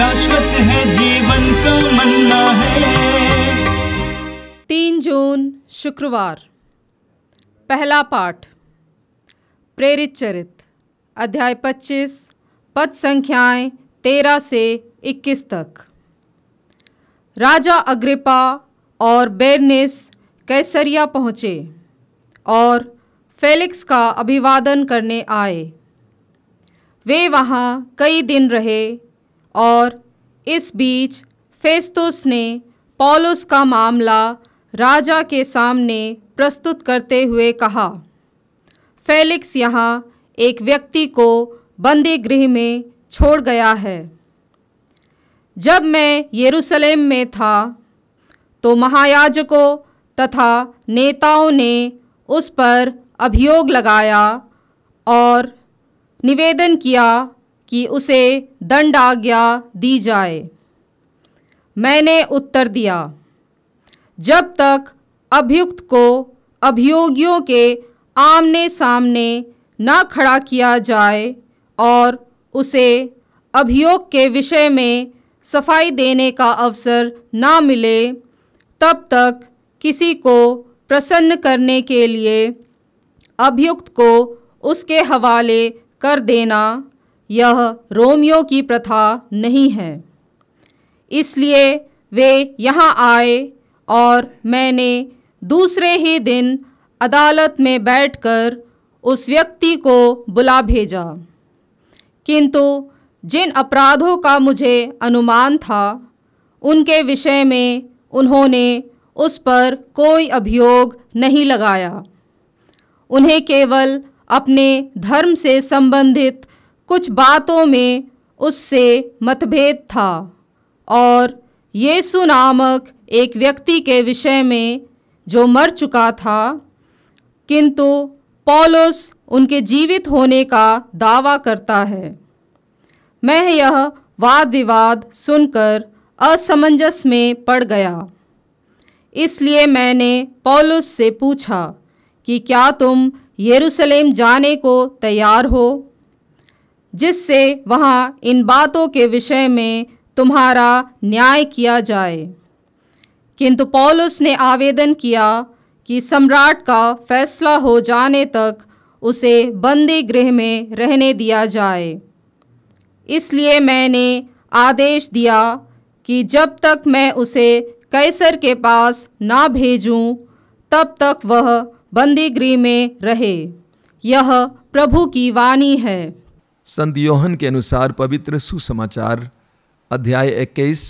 शाश्वत है जीवन का मन्ना है तीन जून शुक्रवार पहला पाठ प्रेरित चरित अध्याय 25 पद संख्याएं तेरह से इक्कीस तक राजा अग्रिपा और बेरनेस कैसरिया पहुँचे और फेलिक्स का अभिवादन करने आए वे वहाँ कई दिन रहे और इस बीच फेस्तुस ने पॉलुस का मामला राजा के सामने प्रस्तुत करते हुए कहा फेलिक्स यहाँ एक व्यक्ति को बंदी गृह में छोड़ गया है जब मैं यरूशलेम में था तो महायाजकों तथा नेताओं ने उस पर अभियोग लगाया और निवेदन किया कि उसे दंड आज्ञा दी जाए मैंने उत्तर दिया जब तक अभियुक्त को अभियोगियों के आमने सामने न खड़ा किया जाए और उसे अभियोग के विषय में सफाई देने का अवसर न मिले तब तक किसी को प्रसन्न करने के लिए अभियुक्त को उसके हवाले कर देना यह रोमियो की प्रथा नहीं है इसलिए वे यहाँ आए और मैंने दूसरे ही दिन अदालत में बैठकर उस व्यक्ति को बुला भेजा किंतु जिन अपराधों का मुझे अनुमान था उनके विषय में उन्होंने उस पर कोई अभियोग नहीं लगाया उन्हें केवल अपने धर्म से संबंधित कुछ बातों में उससे मतभेद था और येसु नामक एक व्यक्ति के विषय में जो मर चुका था किंतु पॉलुस उनके जीवित होने का दावा करता है मैं यह वाद विवाद सुनकर असमंजस में पड़ गया इसलिए मैंने पॉलुस से पूछा कि क्या तुम यरूशलेम जाने को तैयार हो जिससे वहाँ इन बातों के विषय में तुम्हारा न्याय किया जाए किंतु पौलुस ने आवेदन किया कि सम्राट का फैसला हो जाने तक उसे बंदी गृह में रहने दिया जाए इसलिए मैंने आदेश दिया कि जब तक मैं उसे कैसर के पास ना भेजूं, तब तक वह बंदी गृह में रहे यह प्रभु की वाणी है संत योहन के अनुसार पवित्र सुसमाचार अध्याय 21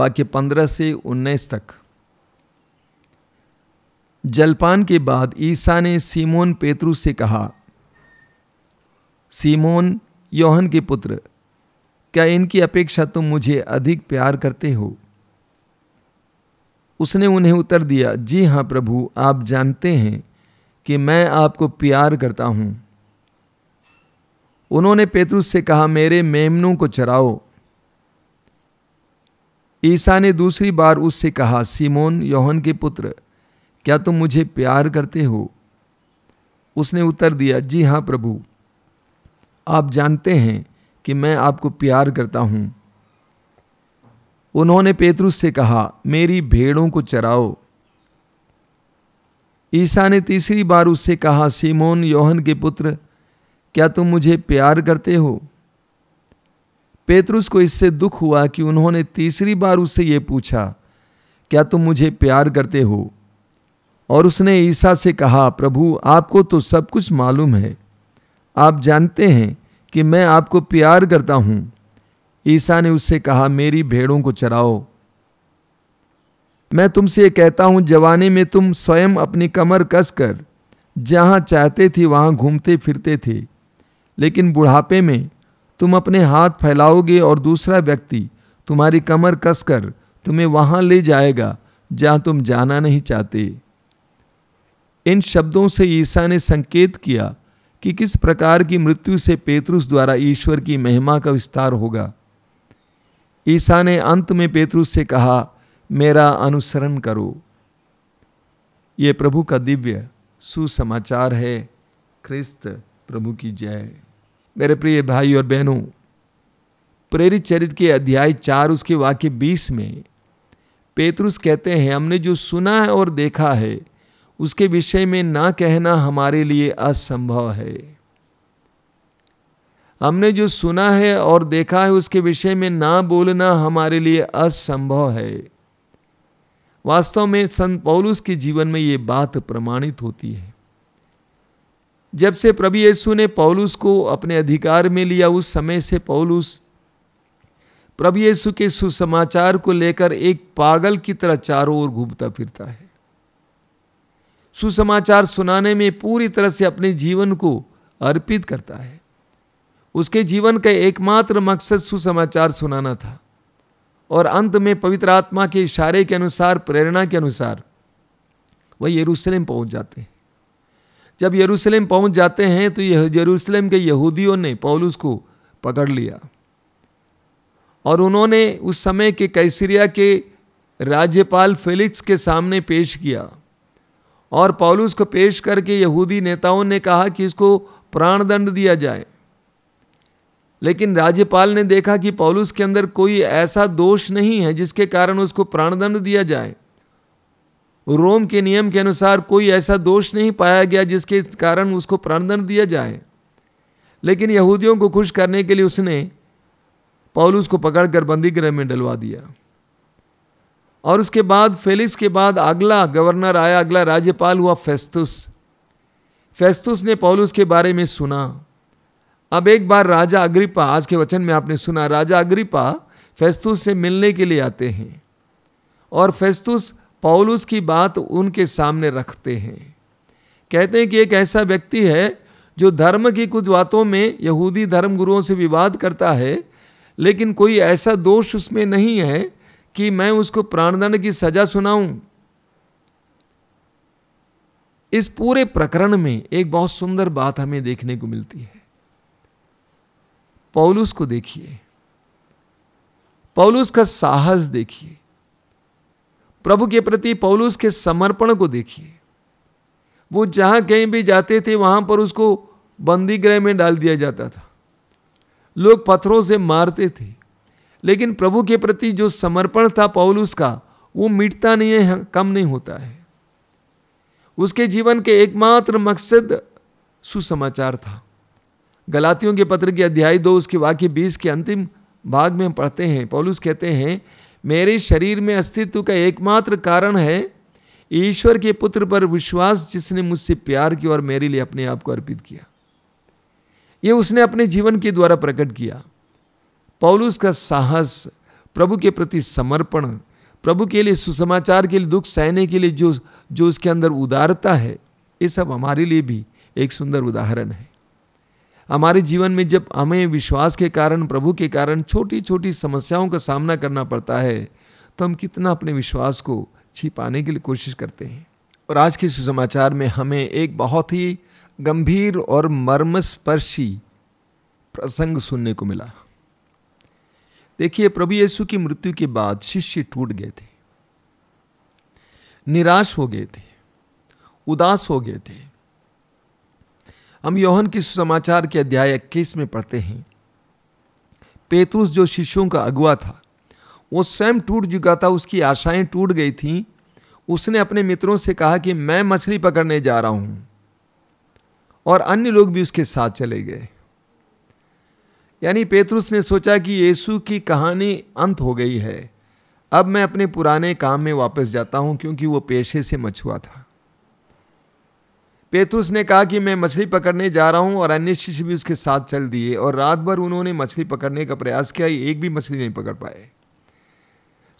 वाक्य 15 से 19 तक जलपान के बाद ईसा ने सीमोन पेतरु से कहा सीमोन योहन के पुत्र क्या इनकी अपेक्षा तुम मुझे अधिक प्यार करते हो उसने उन्हें उत्तर दिया जी हां प्रभु आप जानते हैं कि मैं आपको प्यार करता हूं उन्होंने पेतरुस से कहा मेरे मेमनों को चराओ ईसा ने दूसरी बार उससे कहा सीमोन यौहन के पुत्र क्या तुम मुझे प्यार करते हो उसने उत्तर दिया जी हाँ प्रभु आप जानते हैं कि मैं आपको प्यार करता हूं उन्होंने पेतरुस से कहा मेरी भेड़ों को चराओ ईसा ने तीसरी बार उससे कहा सीमोन यौहन के पुत्र क्या तुम मुझे प्यार करते हो पेतरुस को इससे दुख हुआ कि उन्होंने तीसरी बार उससे ये पूछा क्या तुम मुझे प्यार करते हो और उसने ईसा से कहा प्रभु आपको तो सब कुछ मालूम है आप जानते हैं कि मैं आपको प्यार करता हूँ ईसा ने उससे कहा मेरी भेड़ों को चराओ मैं तुमसे ये कहता हूँ जवानी में तुम स्वयं अपनी कमर कसकर जहाँ चाहते थे वहाँ घूमते फिरते थे लेकिन बुढ़ापे में तुम अपने हाथ फैलाओगे और दूसरा व्यक्ति तुम्हारी कमर कसकर तुम्हें वहाँ ले जाएगा जहाँ तुम जाना नहीं चाहते इन शब्दों से ईसा ने संकेत किया कि किस प्रकार की मृत्यु से पेतरुस द्वारा ईश्वर की महिमा का विस्तार होगा ईसा ने अंत में पेतरुस से कहा मेरा अनुसरण करो ये प्रभु का दिव्य सुसमाचार है ख्रिस्त प्रभु की जय मेरे प्रिय भाई और बहनों प्रेरित चरित के अध्याय चार उसके वाक्य बीस में पेतरुस कहते हैं हमने जो सुना है और देखा है उसके विषय में ना कहना हमारे लिए असंभव है हमने जो सुना है और देखा है उसके विषय में ना बोलना हमारे लिए असंभव है वास्तव में संत पौलुस के जीवन में ये बात प्रमाणित होती है जब से प्रभु यीशु ने पौलुस को अपने अधिकार में लिया उस समय से पौलुस प्रभु यीशु के सुसमाचार को लेकर एक पागल की तरह चारों ओर घूमता फिरता है सुसमाचार सुनाने में पूरी तरह से अपने जीवन को अर्पित करता है उसके जीवन का एकमात्र मकसद सुसमाचार सुनाना था और अंत में पवित्र आत्मा के इशारे के अनुसार प्रेरणा के अनुसार वह यरूशलेम पहुंच जाते हैं जब यरूशलेम पहुंच जाते हैं तो यरूशलेम के यहूदियों ने पौलुस को पकड़ लिया और उन्होंने उस समय के कैसरिया के राज्यपाल फेलिक्स के सामने पेश किया और पौलुस को पेश करके यहूदी नेताओं ने कहा कि इसको प्राणदंड दिया जाए लेकिन राज्यपाल ने देखा कि पौलुस के अंदर कोई ऐसा दोष नहीं है जिसके कारण उसको प्राणदंड दिया जाए रोम के नियम के अनुसार कोई ऐसा दोष नहीं पाया गया जिसके कारण उसको प्राणदंड दिया जाए लेकिन यहूदियों को खुश करने के लिए उसने पौलुस को पकड़कर बंदी गृह में डलवा दिया और उसके बाद फेलिक्स के बाद अगला गवर्नर आया अगला राज्यपाल हुआ फेस्तुस फेस्तुस ने पौलुस के बारे में सुना अब एक बार राजा अग्रिपा आज के वचन में आपने सुना राजा अग्रिपा फेस्तुस से मिलने के लिए आते हैं और फेस्तुस पौलुस की बात उनके सामने रखते हैं कहते हैं कि एक ऐसा व्यक्ति है जो धर्म की कुछ बातों में यहूदी धर्म गुरुओं से विवाद करता है लेकिन कोई ऐसा दोष उसमें नहीं है कि मैं उसको प्राणदंड की सजा सुनाऊं इस पूरे प्रकरण में एक बहुत सुंदर बात हमें देखने को मिलती है पौलुस को देखिए पौलुस का साहस देखिए प्रभु के प्रति पौलुस के समर्पण को देखिए वो जहां कहीं भी जाते थे वहां पर उसको बंदी गृह में डाल दिया जाता था लोग पत्थरों से मारते थे लेकिन प्रभु के प्रति जो समर्पण था पौलुस का वो मिटता नहीं है कम नहीं होता है उसके जीवन के एकमात्र मकसद सुसमाचार था गलातियों के पत्र के अध्याय दो उसके वाक्य बीस के अंतिम भाग में पढ़ते हैं पौलुस कहते हैं मेरे शरीर में अस्तित्व का एकमात्र कारण है ईश्वर के पुत्र पर विश्वास जिसने मुझसे प्यार किया और मेरे लिए अपने आप को अर्पित किया ये उसने अपने जीवन के द्वारा प्रकट किया पौलुस का साहस प्रभु के प्रति समर्पण प्रभु के लिए सुसमाचार के लिए दुख सहने के लिए जो जो उसके अंदर उदारता है ये सब हमारे लिए भी एक सुंदर उदाहरण है हमारे जीवन में जब हमें विश्वास के कारण प्रभु के कारण छोटी छोटी समस्याओं का सामना करना पड़ता है तो हम कितना अपने विश्वास को छिपाने के लिए कोशिश करते हैं और आज के सुसमाचार में हमें एक बहुत ही गंभीर और मर्मस्पर्शी प्रसंग सुनने को मिला देखिए प्रभु यीशु की मृत्यु के बाद शिष्य टूट गए थे निराश हो गए थे उदास हो गए थे हम यौहन के सुसमाचार के अध्याय इक्कीस में पढ़ते हैं पेतुस जो शिष्यों का अगुआ था वो स्वयं टूट चुका था उसकी आशाएं टूट गई थीं उसने अपने मित्रों से कहा कि मैं मछली पकड़ने जा रहा हूं और अन्य लोग भी उसके साथ चले गए यानी पेतरुस ने सोचा कि यीशु की कहानी अंत हो गई है अब मैं अपने पुराने काम में वापस जाता हूं क्योंकि वो पेशे से मछुआ था पेतुस ने कहा कि मैं मछली पकड़ने जा रहा हूं और अन्य शिष्य भी उसके साथ चल दिए और रात भर उन्होंने मछली पकड़ने का प्रयास किया एक भी मछली नहीं पकड़ पाए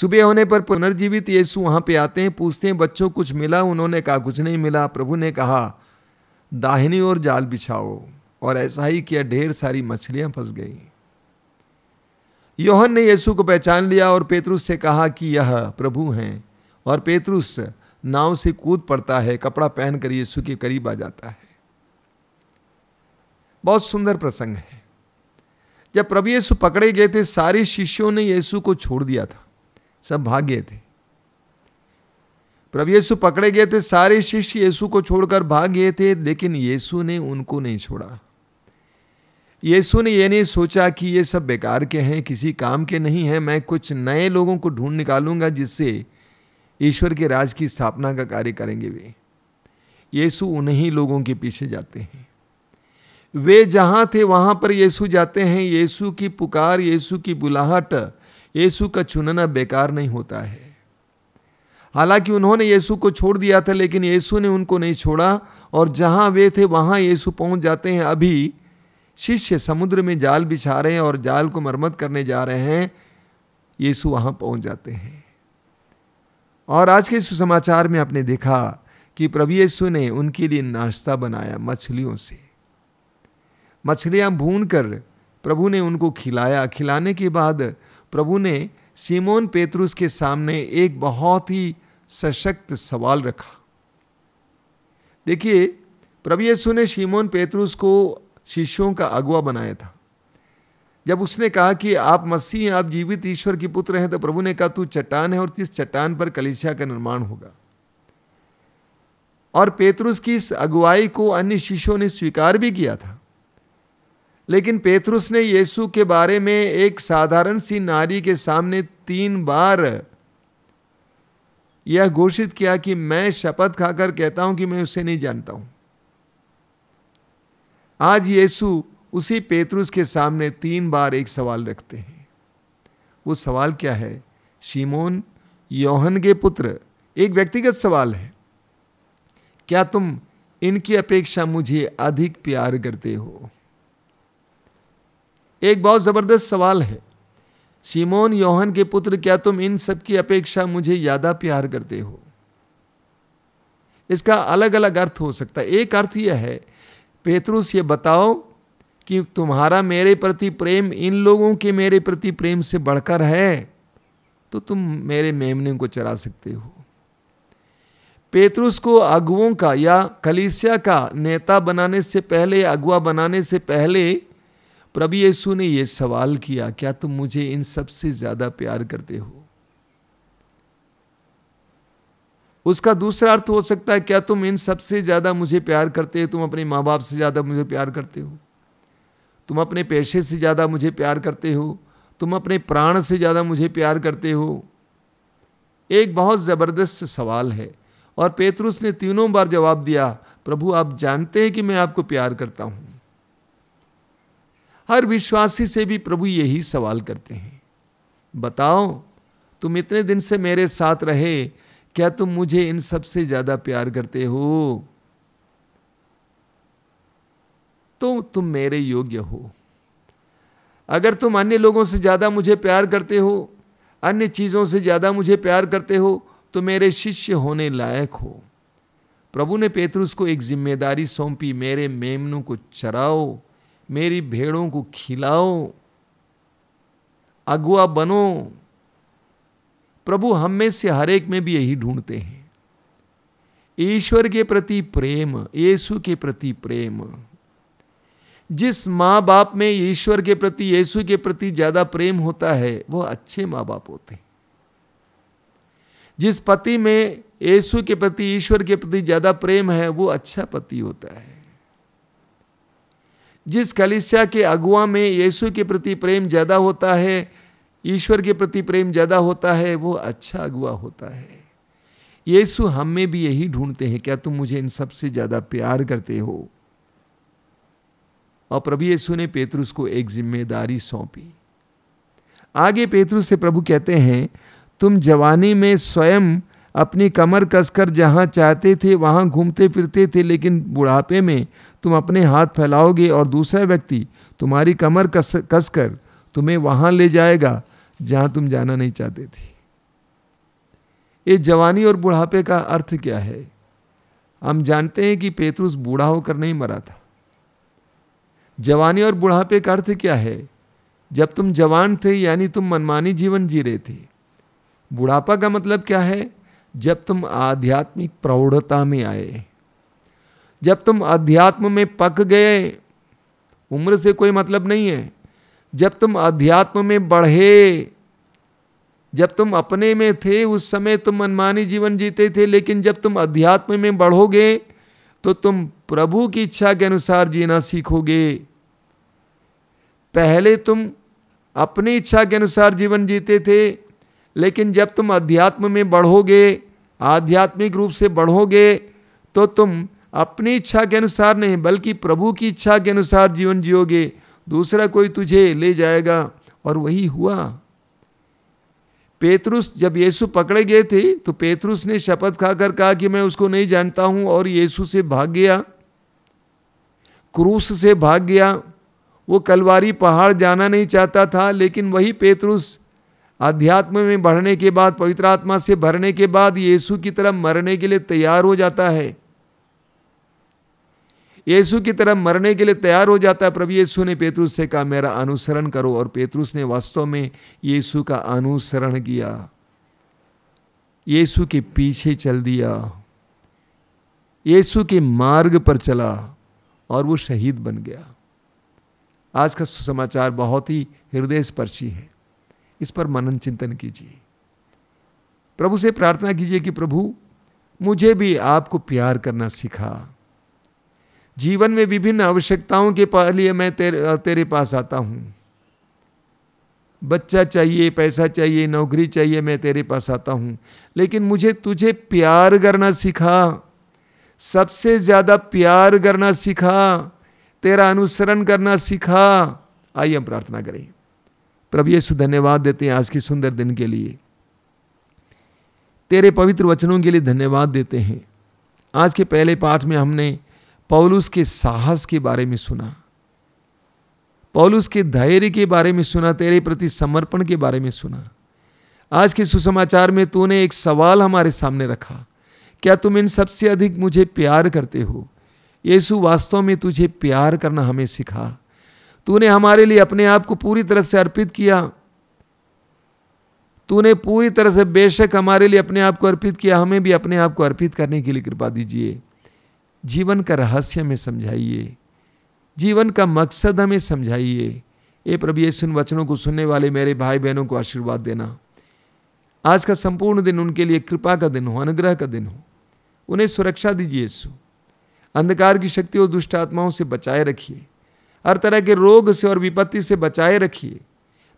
सुबह होने पर पुनर्जीवित येसु वहां पे आते हैं पूछते हैं बच्चों कुछ मिला उन्होंने कहा कुछ नहीं मिला प्रभु ने कहा दाहिनी ओर जाल बिछाओ और ऐसा ही किया ढेर सारी मछलियां फंस गई योहन ने येसु को पहचान लिया और पेतरुस से कहा कि यह प्रभु हैं और पेतरुस नाव से कूद पड़ता है कपड़ा पहन कर यीशु के करीब आ जाता है बहुत सुंदर प्रसंग है जब प्रभु यीशु पकड़े गए थे सारे शिष्यों ने यीशु को छोड़ दिया था सब भाग गए थे प्रभु यीशु पकड़े गए थे सारे शिष्य यीशु को छोड़कर भाग गए थे लेकिन यीशु ने उनको नहीं छोड़ा यीशु ने यह नहीं सोचा कि ये सब बेकार के हैं किसी काम के नहीं हैं मैं कुछ नए लोगों को ढूंढ निकालूंगा जिससे ईश्वर के राज की स्थापना का कार्य करेंगे वे येसु उन्हीं लोगों के पीछे जाते हैं वे जहां थे वहां पर येसु जाते हैं येसु की पुकार येसु की बुलाहट येसु का चुनना बेकार नहीं होता है हालांकि उन्होंने येसु को छोड़ दिया था लेकिन येसु ने उनको नहीं छोड़ा और जहां वे थे वहां येसु पहुंच जाते हैं अभी शिष्य समुद्र में जाल बिछा रहे हैं और जाल को मरम्मत करने जा रहे हैं येसु वहां पहुंच जाते हैं और आज के सुसमाचार में आपने देखा कि प्रभु यीशु ने उनके लिए नाश्ता बनाया मछलियों से मछलियां भून कर प्रभु ने उनको खिलाया खिलाने के बाद प्रभु ने सीमोन पेतरुस के सामने एक बहुत ही सशक्त सवाल रखा देखिए प्रभु यीशु ने सीमोन पेतरुस को शिष्यों का अगुआ बनाया था जब उसने कहा कि आप मसीह हैं आप जीवित ईश्वर के पुत्र हैं तो प्रभु ने कहा तू चट्टान है और इस चट्टान पर कलिशिया का निर्माण होगा और पेतरुस की इस अगुवाई को अन्य शिष्यों ने स्वीकार भी किया था लेकिन पेतरुस ने यीशु के बारे में एक साधारण सी नारी के सामने तीन बार यह घोषित किया कि मैं शपथ खाकर कहता हूं कि मैं उसे नहीं जानता हूं आज यीशु उसी पेतरुस के सामने तीन बार एक सवाल रखते हैं वो सवाल क्या है शिमोन यौहन के पुत्र एक व्यक्तिगत सवाल है क्या तुम इनकी अपेक्षा मुझे अधिक प्यार करते हो एक बहुत ज़बरदस्त सवाल है सीमोन यौहन के पुत्र क्या तुम इन सब की अपेक्षा मुझे ज़्यादा प्यार करते हो इसका अलग अलग अर्थ हो सकता है एक अर्थ यह है पेतरुस ये बताओ कि तुम्हारा मेरे प्रति प्रेम इन लोगों के मेरे प्रति प्रेम से बढ़कर है तो तुम मेरे मेमने को चरा सकते हो पेतरुस को अगुओं का या कलिसिया का नेता बनाने से पहले अगुआ बनाने से पहले प्रभु यीशु ने यह सवाल किया क्या तुम मुझे इन सबसे ज़्यादा प्यार करते हो उसका दूसरा अर्थ हो सकता है क्या तुम इन सबसे ज़्यादा मुझे प्यार करते हो तुम अपने माँ बाप से ज़्यादा मुझे प्यार करते हो तुम अपने पेशे से ज़्यादा मुझे प्यार करते हो तुम अपने प्राण से ज़्यादा मुझे प्यार करते हो एक बहुत ज़बरदस्त सवाल है और पेतरुस ने तीनों बार जवाब दिया प्रभु आप जानते हैं कि मैं आपको प्यार करता हूँ हर विश्वासी से भी प्रभु यही सवाल करते हैं बताओ तुम इतने दिन से मेरे साथ रहे क्या तुम मुझे इन सबसे ज़्यादा प्यार करते हो तो तुम मेरे योग्य हो अगर तुम अन्य लोगों से ज़्यादा मुझे प्यार करते हो अन्य चीज़ों से ज़्यादा मुझे प्यार करते हो तो मेरे शिष्य होने लायक हो प्रभु ने पेतरुस को एक जिम्मेदारी सौंपी मेरे मेमनों को चराओ मेरी भेड़ों को खिलाओ अगुआ बनो प्रभु हम में से हर एक में भी यही ढूंढते हैं ईश्वर के प्रति प्रेम यीशु के प्रति प्रेम जिस माँ बाप में ईश्वर के प्रति यीशु के प्रति ज़्यादा प्रेम होता है वो अच्छे माँ बाप होते हैं जिस पति में यीशु के प्रति ईश्वर के प्रति ज़्यादा प्रेम है वो अच्छा पति होता है जिस कलिशा के अगुआ में यीशु के प्रति प्रेम ज़्यादा होता है ईश्वर के प्रति प्रेम ज़्यादा होता है वो अच्छा अगुआ होता है यीशु हम में भी यही ढूंढते हैं क्या तुम मुझे इन सबसे ज़्यादा प्यार करते हो और प्रभु यीशु ने पेतरुस को एक जिम्मेदारी सौंपी आगे पेतरुस से प्रभु कहते हैं तुम जवानी में स्वयं अपनी कमर कसकर जहां चाहते थे वहां घूमते फिरते थे लेकिन बुढ़ापे में तुम अपने हाथ फैलाओगे और दूसरा व्यक्ति तुम्हारी कमर कस कसकर तुम्हें वहां ले जाएगा जहां तुम जाना नहीं चाहते थे ये जवानी और बुढ़ापे का अर्थ क्या है हम जानते हैं कि पेतरुस बूढ़ा होकर नहीं मरा था जवानी और बुढ़ापे का अर्थ क्या है जब तुम जवान थे यानी तुम मनमानी जीवन जी रहे थे बुढ़ापा का मतलब क्या है जब तुम आध्यात्मिक प्रौढ़ता में आए जब तुम अध्यात्म में पक गए उम्र से कोई मतलब नहीं है जब तुम अध्यात्म में बढ़े जब तुम अपने में थे उस समय तुम मनमानी जीवन जीते थे लेकिन जब तुम अध्यात्म में बढ़ोगे तो तुम प्रभु की इच्छा के अनुसार जीना सीखोगे पहले तुम अपनी इच्छा के अनुसार जीवन जीते थे लेकिन जब तुम अध्यात्म में बढ़ोगे आध्यात्मिक रूप से बढ़ोगे तो तुम अपनी इच्छा के अनुसार नहीं बल्कि प्रभु की इच्छा के अनुसार जीवन जियोगे दूसरा कोई तुझे ले जाएगा और वही हुआ पेतरुस जब येसु पकड़े गए थे तो पेतरुस ने शपथ खाकर कहा कि मैं उसको नहीं जानता हूं और येसु से भाग गया क्रूस से भाग गया वो कलवारी पहाड़ जाना नहीं चाहता था लेकिन वही पेतरुस अध्यात्म में बढ़ने के बाद पवित्र आत्मा से भरने के बाद येसु की तरह मरने के लिए तैयार हो जाता है येसु की तरह मरने के लिए तैयार हो जाता है प्रभु येसु ने पेतरुस से कहा मेरा अनुसरण करो और पेतरुस ने वास्तव में येसु का अनुसरण किया येसु के पीछे चल दिया येसु के मार्ग पर चला और वो शहीद बन गया आज का सुसमाचार बहुत ही हृदय स्पर्शी है इस पर मनन चिंतन कीजिए प्रभु से प्रार्थना कीजिए कि प्रभु मुझे भी आपको प्यार करना सिखा जीवन में विभिन्न आवश्यकताओं के लिए मैं तेरे तेरे पास आता हूँ बच्चा चाहिए पैसा चाहिए नौकरी चाहिए मैं तेरे पास आता हूँ लेकिन मुझे तुझे प्यार करना सिखा सबसे ज़्यादा प्यार करना सिखा तेरा अनुसरण करना सीखा आइए हम प्रार्थना करें प्रभु यीशु धन्यवाद देते हैं आज के सुंदर दिन के लिए तेरे पवित्र वचनों के लिए धन्यवाद देते हैं आज के पहले पाठ में हमने पौलुस के साहस के बारे में सुना पौलुस के धैर्य के बारे में सुना तेरे प्रति समर्पण के बारे में सुना आज के सुसमाचार में तूने एक सवाल हमारे सामने रखा क्या तुम इन सबसे अधिक मुझे प्यार करते हो यीशु वास्तव में तुझे प्यार करना हमें सिखा तूने हमारे लिए अपने आप को पूरी तरह से अर्पित किया तूने पूरी तरह से बेशक हमारे लिए अपने आप को अर्पित किया हमें भी अपने आप को अर्पित करने के लिए कृपा दीजिए जीवन का रहस्य हमें समझाइए जीवन का मकसद हमें समझाइए ये प्रभु ये सुन वचनों को सुनने वाले मेरे भाई बहनों को आशीर्वाद देना आज का संपूर्ण दिन उनके लिए कृपा का दिन हो अनुग्रह का दिन हो उन्हें सुरक्षा दीजिए यीशु अंधकार की शक्ति और दुष्ट आत्माओं से बचाए रखिए हर तरह के रोग से और विपत्ति से बचाए रखिए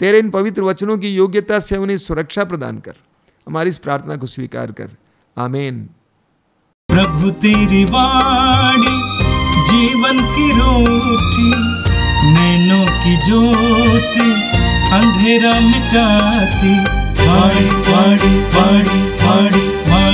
तेरे इन पवित्र वचनों की योग्यता से उन्हें सुरक्षा प्रदान कर हमारी इस प्रार्थना को स्वीकार कर आमेन प्रभु तेरी वाणी जीवन की रोटी नैनो की ज्योति अंधेरा मिटाती वाणी वाणी वाणी वाणी वाणी